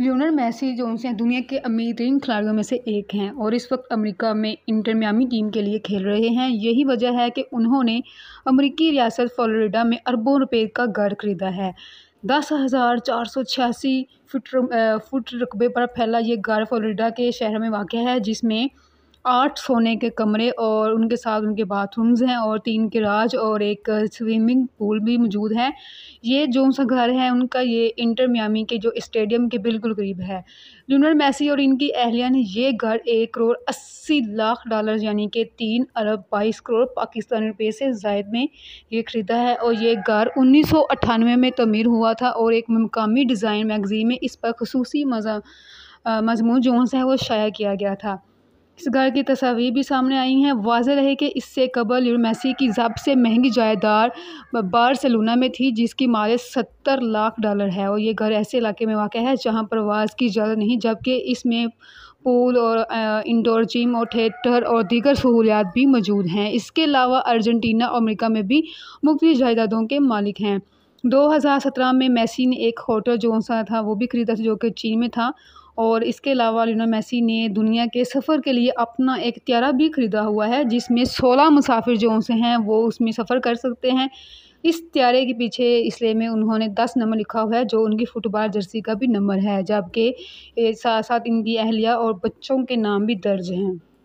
लियोनर मैसी जो उनसे दुनिया के अमीर तरीन खिलाड़ियों में से एक हैं और इस वक्त अमेरिका में इंटर टीम के लिए खेल रहे हैं यही वजह है कि उन्होंने अमेरिकी रियासत फ्लोरिडा में अरबों रुपए का घर खरीदा है दस हज़ार चार सौ छियासी फुट फुट रकबे पर फैला ये घर फ्लोरिडा के शहर में वाक़ है जिसमें आठ सोने के कमरे और उनके साथ उनके बाथरूम्स हैं और तीन गैराज और एक स्विमिंग पूल भी मौजूद है ये जो सा घर है उनका ये इंटर मियामी के जो स्टेडियम के बिल्कुल करीब है लूनर मैसी और इनकी अहलिया ने ये घर एक करोड़ अस्सी लाख डॉलर यानी कि तीन अरब बाईस करोड़ पाकिस्तानी रुपये से जायद में ये ख़रीदा है और ये घर उन्नीस सौ में तमीर हुआ था और एक मकामी डिज़ाइन मैगज़ीन में इस पर खसूसी मजा मजमून जो है वो शाया किया गया था इस घर की तस्वीर भी सामने आई हैं वाज रहे कि इससे कबल यूमेसी की सबसे महंगी जायदाद बार्सिलोना में थी जिसकी मालिक सत्तर लाख डॉलर है और ये घर ऐसे इलाके में वाक़ है जहाँ प्रवास की इजाज़त नहीं जबकि इसमें पूल और इंडोर जिम और थिएटर और दीगर सहूलियात भी मौजूद हैं इसके अलावा अर्जेंटीना और अमेरिका में भी मुख्तलि जायदादों के मालिक हैं 2017 में मेसी ने एक होटल जो सा था वो भी ख़रीदा था जो कि चीन में था और इसके अलावा लियोनल मैसी ने दुनिया के सफ़र के लिए अपना एक त्यारा भी ख़रीदा हुआ है जिसमें सोलह मुसाफिर जो उनसे हैं वो उसमें सफ़र कर सकते हैं इस त्यारे के पीछे इसलिए में उन्होंने दस नंबर लिखा हुआ है जो उनकी फ़ुटबॉल जर्सी का भी नंबर है जबकि साथ साथ इनकी अहलिया और बच्चों के नाम भी दर्ज हैं